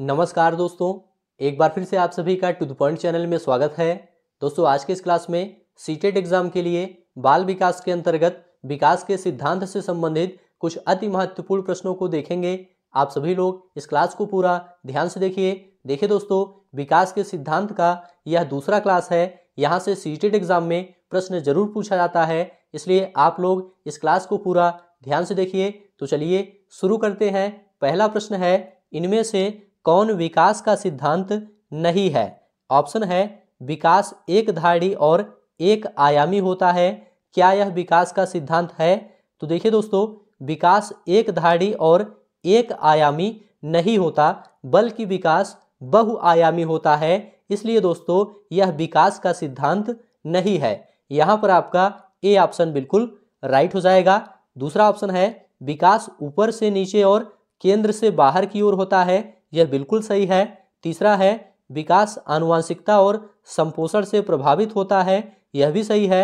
नमस्कार दोस्तों एक बार फिर से आप सभी का टू द पॉइंट चैनल में स्वागत है दोस्तों आज के इस क्लास में सीटेट e एग्जाम के लिए बाल विकास के अंतर्गत विकास के सिद्धांत से संबंधित कुछ अति महत्वपूर्ण प्रश्नों को देखेंगे आप सभी लोग इस क्लास को पूरा ध्यान से देखिए देखिए दोस्तों विकास के सिद्धांत का यह दूसरा क्लास है यहाँ से सीटेट e एग्जाम में प्रश्न जरूर पूछा जाता है इसलिए आप लोग इस क्लास को पूरा ध्यान से देखिए तो चलिए शुरू करते हैं पहला प्रश्न है इनमें से कौन विकास का सिद्धांत नहीं है ऑप्शन है विकास एक धाड़ी और एक आयामी होता है क्या यह विकास का सिद्धांत है तो देखिए दोस्तों विकास एक धाड़ी और एक आयामी नहीं होता बल्कि विकास बहुआयामी होता है इसलिए दोस्तों यह विकास का सिद्धांत नहीं है यहाँ पर आपका ए ऑप्शन बिल्कुल राइट हो जाएगा दूसरा ऑप्शन है विकास ऊपर से नीचे और केंद्र से बाहर की ओर होता है यह बिल्कुल सही है तीसरा है विकास आनुवांशिकता और संपोषण से प्रभावित होता है यह भी सही है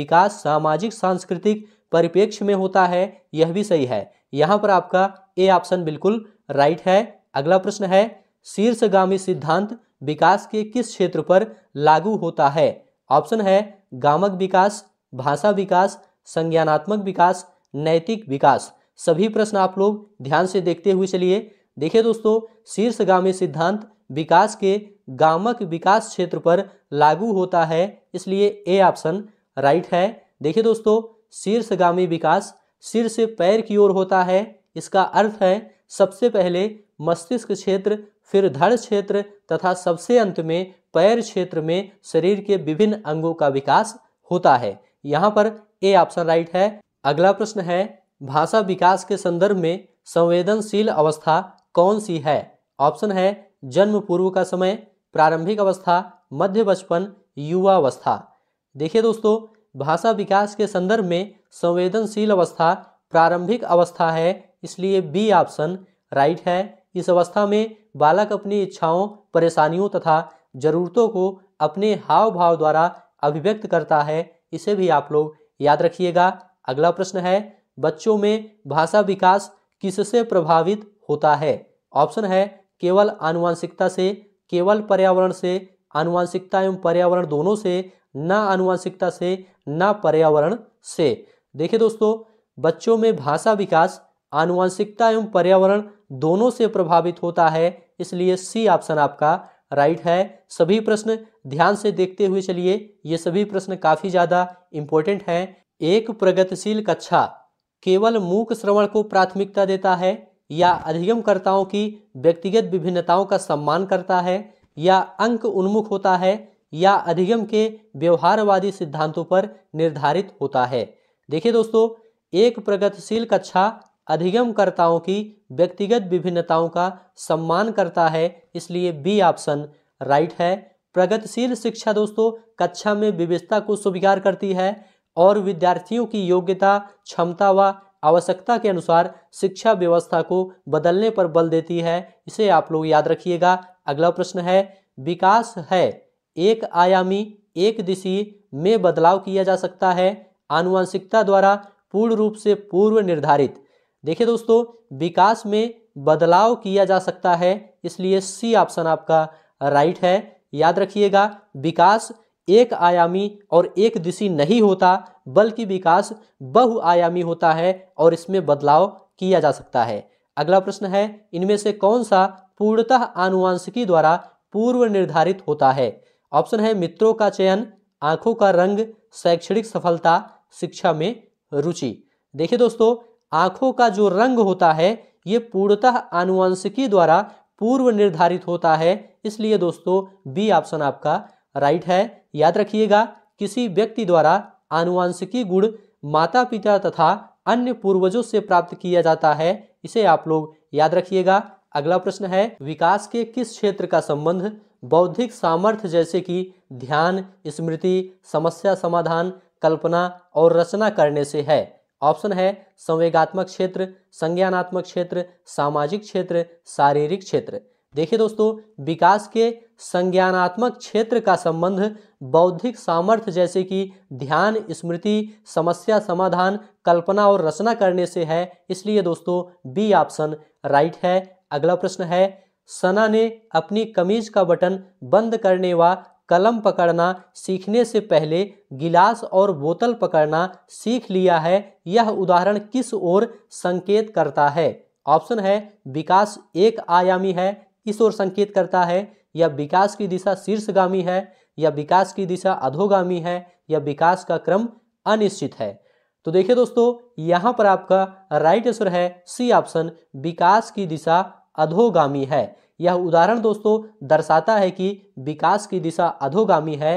विकास सामाजिक सांस्कृतिक परिप्रेक्ष्य में होता है यह भी सही है यहाँ पर आपका ए ऑप्शन बिल्कुल राइट है अगला प्रश्न है शीर्षगामी सिद्धांत विकास के किस क्षेत्र पर लागू होता है ऑप्शन है गामक विकास भाषा विकास संज्ञानात्मक विकास नैतिक विकास सभी प्रश्न आप लोग ध्यान से देखते हुए चलिए देखिए दोस्तों शीर्षगामी सिद्धांत विकास के गामक विकास क्षेत्र पर लागू होता है इसलिए ए ऑप्शन राइट है देखिए दोस्तों शीर्षगामी विकास सिर से पैर की ओर होता है इसका अर्थ है सबसे पहले मस्तिष्क क्षेत्र फिर धड़ क्षेत्र तथा सबसे अंत में पैर क्षेत्र में शरीर के विभिन्न अंगों का विकास होता है यहाँ पर ए ऑप्शन राइट है अगला प्रश्न है भाषा विकास के संदर्भ में संवेदनशील अवस्था कौन सी है ऑप्शन है जन्म पूर्व का समय प्रारंभिक अवस्था मध्य बचपन युवा अवस्था देखिए दोस्तों भाषा विकास के संदर्भ में संवेदनशील अवस्था प्रारंभिक अवस्था है इसलिए बी ऑप्शन राइट है इस अवस्था में बालक अपनी इच्छाओं परेशानियों तथा जरूरतों को अपने हाव भाव द्वारा अभिव्यक्त करता है इसे भी आप लोग याद रखिएगा अगला प्रश्न है बच्चों में भाषा विकास किससे प्रभावित होता है ऑप्शन है केवल आनुवंशिकता से केवल पर्यावरण से आनुवांशिकता एवं पर्यावरण दोनों से ना आनुवांशिकता से ना पर्यावरण से देखिए दोस्तों बच्चों में भाषा विकास आनुवांशिकता एवं पर्यावरण दोनों से प्रभावित होता है इसलिए सी ऑप्शन आपका राइट है सभी प्रश्न ध्यान से देखते हुए चलिए ये सभी प्रश्न काफ़ी ज़्यादा इंपॉर्टेंट हैं एक प्रगतिशील कक्षा केवल मूक श्रवण को प्राथमिकता देता है या अधिगमकर्ताओं की व्यक्तिगत विभिन्नताओं का सम्मान करता है या अंक उन्मुख होता है या अधिगम के व्यवहारवादी सिद्धांतों पर निर्धारित होता है देखिए दोस्तों एक प्रगतिशील कक्षा अधिगमकर्ताओं की व्यक्तिगत विभिन्नताओं का सम्मान करता है इसलिए बी ऑप्शन राइट है प्रगतिशील शिक्षा दोस्तों कक्षा में विविधता को स्वीकार करती है और विद्यार्थियों की योग्यता क्षमता व आवश्यकता के अनुसार शिक्षा व्यवस्था को बदलने पर बल देती है इसे आप लोग याद रखिएगा अगला प्रश्न है विकास है एक आयामी एक दिशी में बदलाव किया जा सकता है आनुवंशिकता द्वारा पूर्ण रूप से पूर्व निर्धारित देखिए दोस्तों विकास में बदलाव किया जा सकता है इसलिए सी ऑप्शन आपका राइट है याद रखिएगा विकास एक आयामी और एक दिशी नहीं होता बल्कि विकास बहुआयामी होता है और इसमें बदलाव किया जा सकता है अगला प्रश्न है इनमें से कौन सा पूर्णतः आनुवांशिकी द्वारा पूर्व निर्धारित होता है ऑप्शन है मित्रों का चयन आंखों का रंग शैक्षणिक सफलता शिक्षा में रुचि देखिए दोस्तों आंखों का जो रंग होता है ये पूर्णतः आनुवांशिकी द्वारा पूर्व निर्धारित होता है इसलिए दोस्तों बी ऑप्शन आपका राइट है याद रखिएगा किसी व्यक्ति द्वारा आनुवांशिकी गुण माता पिता तथा अन्य पूर्वजों से प्राप्त किया जाता है इसे आप लोग याद रखिएगा अगला प्रश्न है विकास के किस क्षेत्र का संबंध बौद्धिक सामर्थ्य जैसे कि ध्यान स्मृति समस्या समाधान कल्पना और रचना करने से है ऑप्शन है संवेगात्मक क्षेत्र संज्ञानात्मक क्षेत्र सामाजिक क्षेत्र शारीरिक क्षेत्र देखिए दोस्तों विकास के संज्ञानात्मक क्षेत्र का संबंध बौद्धिक सामर्थ्य जैसे कि ध्यान स्मृति समस्या समाधान कल्पना और रचना करने से है इसलिए दोस्तों बी ऑप्शन राइट है अगला प्रश्न है सना ने अपनी कमीज का बटन बंद करने व कलम पकड़ना सीखने से पहले गिलास और बोतल पकड़ना सीख लिया है यह उदाहरण किस ओर संकेत करता है ऑप्शन है विकास एक आयामी है किस ओर संकेत करता है या विकास की दिशा शीर्षगामी है या विकास की दिशा अधोगामी है या विकास का क्रम अनिश्चित है तो देखिए दोस्तों यहाँ पर आपका राइट आंसर है सी ऑप्शन विकास की दिशा अधोगामी है यह उदाहरण दोस्तों दर्शाता है कि विकास की दिशा अधोगामी है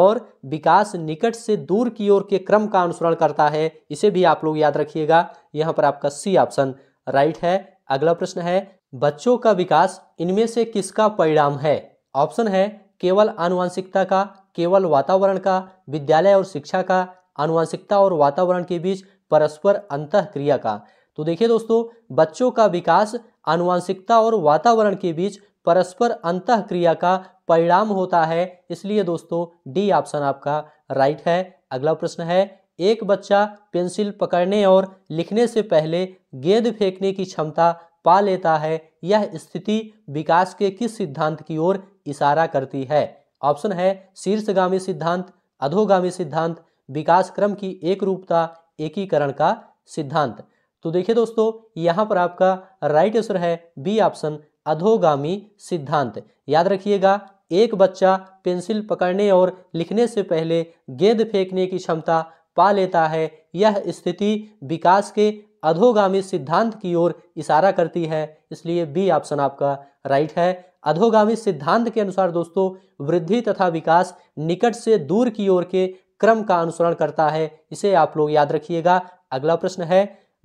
और विकास निकट से दूर की ओर के क्रम का अनुसरण करता है इसे भी आप लोग याद रखिएगा यहाँ पर आपका सी ऑप्शन राइट है अगला प्रश्न है बच्चों का विकास इनमें से किसका परिणाम है ऑप्शन है केवल आनुवंशिकता का केवल वातावरण का विद्यालय और शिक्षा का आनुवंशिकता और वातावरण के बीच परस्पर अंत क्रिया का तो देखिए दोस्तों बच्चों का विकास आनुवंशिकता और वातावरण के बीच परस्पर अंत क्रिया का परिणाम होता है इसलिए दोस्तों डी ऑप्शन आपका राइट है अगला प्रश्न है एक बच्चा पेंसिल पकड़ने और लिखने से पहले गेंद फेंकने की क्षमता पा लेता है यह स्थिति विकास के किस सिद्धांत की ओर इशारा करती है ऑप्शन है शीर्षगामी सिद्धांत अधोगामी सिद्धांत विकास क्रम की एक रूपता एकीकरण का सिद्धांत तो देखिए दोस्तों यहाँ पर आपका राइट आंसर है बी ऑप्शन अधोगामी सिद्धांत याद रखिएगा एक बच्चा पेंसिल पकड़ने और लिखने से पहले गेंद फेंकने की क्षमता पा लेता है यह स्थिति विकास के अधोगामी सिद्धांत की ओर इशारा करती है इसलिए बी ऑप्शन आपका राइट है अधोगामी सिद्धांत के अनुसार दोस्तों वृद्धि तथा विकास निकट से दूर की ओर के क्रम का अनुसरण करता है इसे आप लोग याद रखिएगा अगला प्रश्न है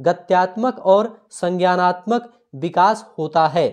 गत्यात्मक और संज्ञानात्मक विकास होता है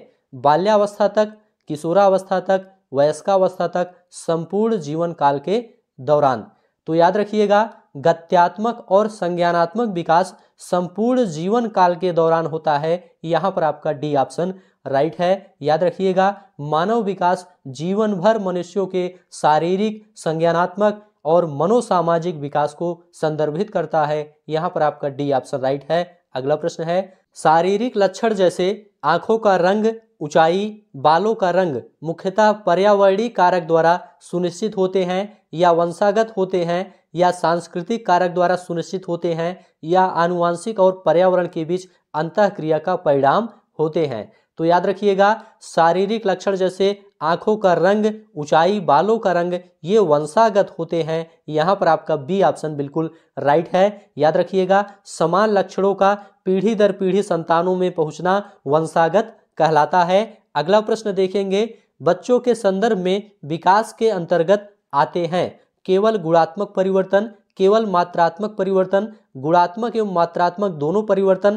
बाल्यावस्था तक किशोरावस्था तक वयस्कावस्था तक संपूर्ण जीवन काल के दौरान तो याद रखिएगा गत्यात्मक और संज्ञानात्मक विकास संपूर्ण जीवन काल के दौरान होता है यहाँ पर आपका डी ऑप्शन राइट है याद रखिएगा मानव विकास जीवन भर मनुष्यों के शारीरिक संज्ञानात्मक और मनोसामाजिक विकास को संदर्भित करता है यहाँ पर आपका डी ऑप्शन राइट है अगला प्रश्न है शारीरिक लक्षण जैसे आंखों का रंग ऊंचाई बालों का रंग मुख्यतः पर्यावरणीय कारक द्वारा सुनिश्चित होते हैं या वंशागत होते हैं या सांस्कृतिक कारक द्वारा सुनिश्चित होते हैं या आनुवांशिक और पर्यावरण के बीच अंत क्रिया का परिणाम होते हैं तो याद रखिएगा शारीरिक लक्षण जैसे आंखों का रंग ऊंचाई बालों का रंग ये वंशागत होते हैं यहाँ पर आपका बी ऑप्शन बिल्कुल राइट है याद रखिएगा समान लक्षणों का पीढ़ी दर पीढ़ी संतानों में पहुंचना वंशागत कहलाता है अगला प्रश्न देखेंगे बच्चों के संदर्भ में विकास के अंतर्गत आते हैं केवल गुणात्मक परिवर्तन केवल मात्रात्मक परिवर्तन गुणात्मक एवं मात्रात्मक दोनों परिवर्तन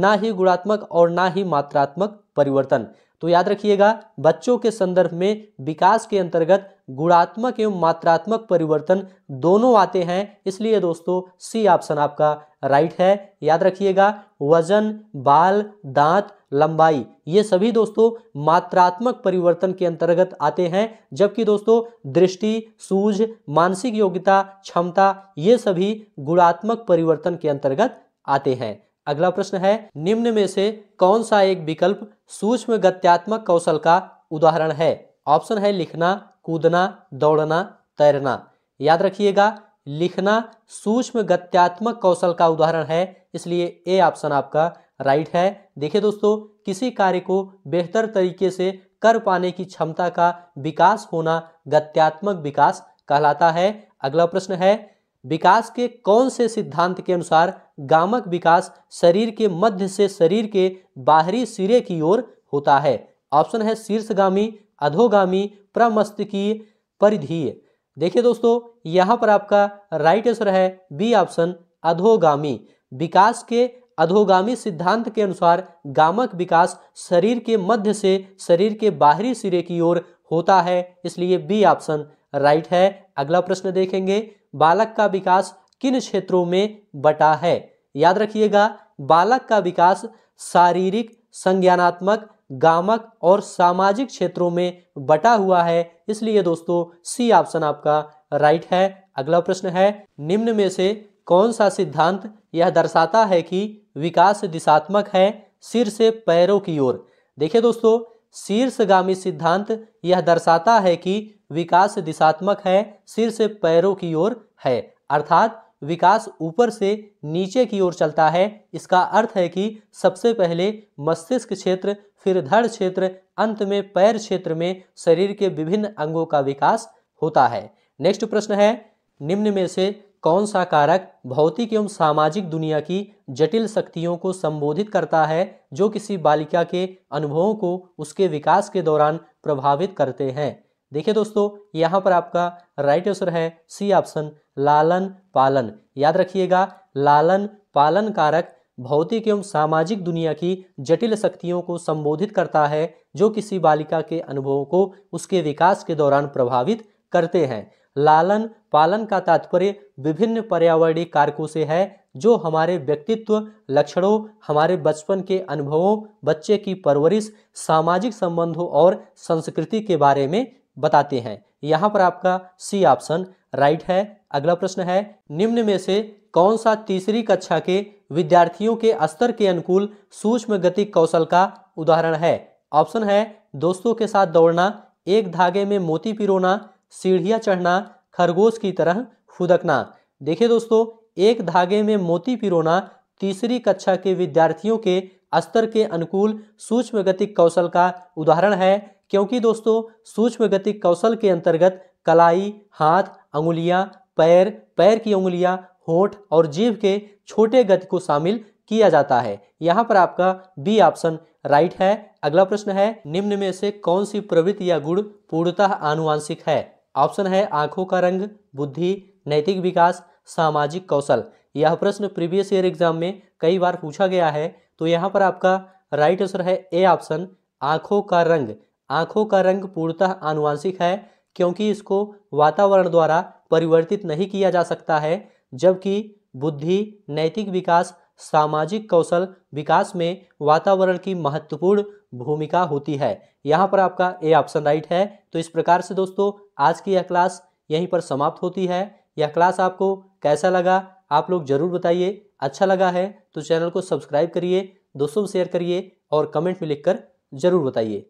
ना ही गुणात्मक और ना ही मात्रात्मक परिवर्तन तो याद रखिएगा बच्चों के संदर्भ में विकास के अंतर्गत गुणात्मक एवं मात्रात्मक परिवर्तन दोनों आते हैं इसलिए दोस्तों सी ऑप्शन आपका राइट है याद रखिएगा वजन बाल दांत लंबाई ये सभी दोस्तों मात्रात्मक परिवर्तन के अंतर्गत आते हैं जबकि दोस्तों दृष्टि सूझ मानसिक योग्यता क्षमता ये सभी गुणात्मक परिवर्तन के अंतर्गत आते हैं अगला प्रश्न है निम्न में से कौन सा एक विकल्प सूक्ष्म गत्यात्मक कौशल का उदाहरण है ऑप्शन है लिखना कूदना दौड़ना तैरना याद रखिएगा लिखना सूक्ष्म गत्यात्मक कौशल का उदाहरण है इसलिए ए ऑप्शन आपका राइट है देखिए दोस्तों किसी कार्य को बेहतर तरीके से कर पाने की क्षमता का विकास होना गत्यात्मक विकास कहलाता है अगला प्रश्न है विकास के कौन से सिद्धांत के अनुसार गामक विकास शरीर के मध्य से शरीर के बाहरी सिरे की ओर होता है ऑप्शन है शीर्षगामी अधोगामी प्रमस्तिकीय परिधीय देखिए दोस्तों यहाँ पर आपका राइट आंसर है बी ऑप्शन अधोगामी विकास के अधोगामी सिद्धांत के अनुसार गामक विकास शरीर के मध्य से शरीर के बाहरी सिरे की ओर होता है इसलिए बी ऑप्शन राइट है अगला प्रश्न देखेंगे बालक का विकास किन क्षेत्रों में बटा है याद रखिएगा बालक का विकास शारीरिक संज्ञानात्मक गामक और सामाजिक क्षेत्रों में बटा हुआ है इसलिए दोस्तों सी ऑप्शन आपका राइट है अगला प्रश्न है निम्न में से कौन सा सिद्धांत यह दर्शाता है कि विकास दिशात्मक है सिर से पैरों की ओर देखिए दोस्तों शीर्षगामी सिद्धांत यह दर्शाता है कि विकास दिशात्मक है सिर से पैरों की ओर है अर्थात विकास ऊपर से नीचे की ओर चलता है इसका अर्थ है कि सबसे पहले मस्तिष्क क्षेत्र फिर धड़ क्षेत्र अंत में पैर क्षेत्र में शरीर के विभिन्न अंगों का विकास होता है नेक्स्ट प्रश्न है निम्न में से कौन सा कारक भौतिक एवं सामाजिक दुनिया की जटिल शक्तियों को संबोधित करता है जो किसी बालिका के अनुभवों को उसके विकास के दौरान प्रभावित करते हैं देखिए दोस्तों यहाँ पर आपका राइट आंसर है सी ऑप्शन लालन पालन याद रखिएगा लालन पालन कारक भौतिक एवं सामाजिक दुनिया की जटिल शक्तियों को संबोधित करता है जो किसी बालिका के अनुभवों को उसके विकास के दौरान प्रभावित करते हैं लालन पालन का तात्पर्य विभिन्न पर्यावरणीय कारकों से है जो हमारे व्यक्तित्व लक्षणों हमारे बचपन के अनुभवों बच्चे की परवरिश सामाजिक संबंधों और संस्कृति के बारे में बताते हैं यहाँ पर आपका सी ऑप्शन राइट है अगला प्रश्न है निम्न में से कौन सा तीसरी कक्षा के विद्यार्थियों के स्तर के अनुकूल सूक्ष्म गति कौशल का उदाहरण है ऑप्शन है दोस्तों के साथ दौड़ना एक धागे में मोती पिरोना सीढ़ियाँ चढ़ना खरगोश की तरह फुदकना देखिए दोस्तों एक धागे में मोती पिरोना तीसरी कक्षा के विद्यार्थियों के स्तर के अनुकूल सूक्ष्म गति कौशल का उदाहरण है क्योंकि दोस्तों सूक्ष्म गति कौशल के अंतर्गत कलाई हाथ अंगुलियां पैर पैर की उंगलियां होठ और जीव के छोटे गति को शामिल किया जाता है यहाँ पर आपका बी ऑप्शन राइट है अगला प्रश्न है निम्न में से कौन सी प्रवृत्ति या गुण पूर्णतः आनुवांशिक है ऑप्शन है आंखों का रंग बुद्धि नैतिक विकास सामाजिक कौशल यह प्रश्न प्रीवियस ईयर एग्जाम में कई बार पूछा गया है तो यहाँ पर आपका राइट आंसर है ए ऑप्शन आंखों का रंग आँखों का रंग पूर्णतः आनुवांशिक है क्योंकि इसको वातावरण द्वारा परिवर्तित नहीं किया जा सकता है जबकि बुद्धि नैतिक विकास सामाजिक कौशल विकास में वातावरण की महत्वपूर्ण भूमिका होती है यहाँ पर आपका ए ऑप्शन राइट है तो इस प्रकार से दोस्तों आज की यह क्लास यहीं पर समाप्त होती है यह क्लास आपको कैसा लगा आप लोग ज़रूर बताइए अच्छा लगा है तो चैनल को सब्सक्राइब करिए दोस्तों में शेयर करिए और कमेंट में लिखकर ज़रूर बताइए